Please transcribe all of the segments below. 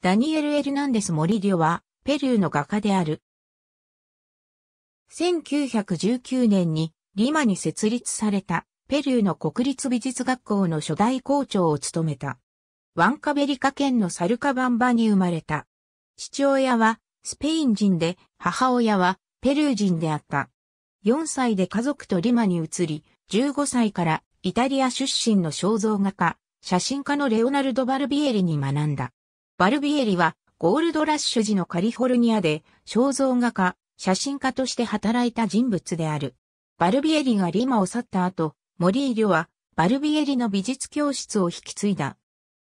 ダニエル・エルナンデス・モリデオは、ペルーの画家である。1919年にリマに設立されたペルーの国立美術学校の初代校長を務めた。ワンカベリカ県のサルカバンバに生まれた。父親はスペイン人で母親はペルー人であった。4歳で家族とリマに移り、15歳からイタリア出身の肖像画家、写真家のレオナルド・バルビエリに学んだ。バルビエリはゴールドラッシュ時のカリフォルニアで肖像画家、写真家として働いた人物である。バルビエリがリマを去った後、モーリョはバルビエリの美術教室を引き継いだ。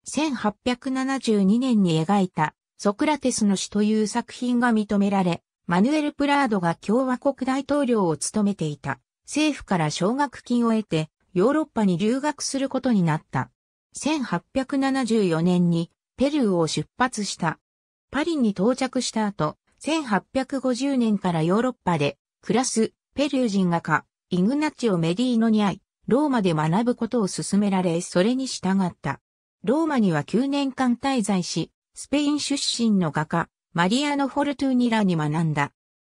1872年に描いたソクラテスの死という作品が認められ、マヌエル・プラードが共和国大統領を務めていた政府から奨学金を得てヨーロッパに留学することになった。1874年にペルーを出発した。パリに到着した後、1850年からヨーロッパで暮らすペルー人画家、イグナチオ・メディーノに会い、ローマで学ぶことを勧められ、それに従った。ローマには9年間滞在し、スペイン出身の画家、マリアノ・フォルトゥーニラに学んだ。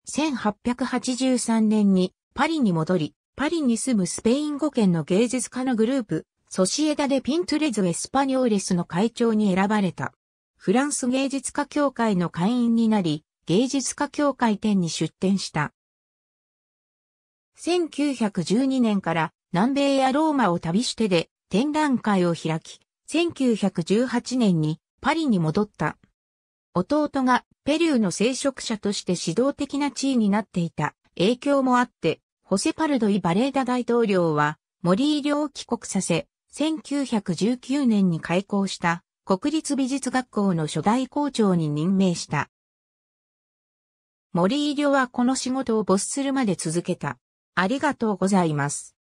1883年にパリに戻り、パリに住むスペイン語圏の芸術家のグループ、ソシエダでピントレズ・エスパニョーレスの会長に選ばれた。フランス芸術家協会の会員になり、芸術家協会展に出展した。1912年から南米やローマを旅してで展覧会を開き、1918年にパリに戻った。弟がペルーの聖職者として指導的な地位になっていた影響もあって、ホセパルドイ・バレーダ大統領は森井療を帰国させ、1919年に開校した国立美術学校の初代校長に任命した。森井亮はこの仕事を没するまで続けた。ありがとうございます。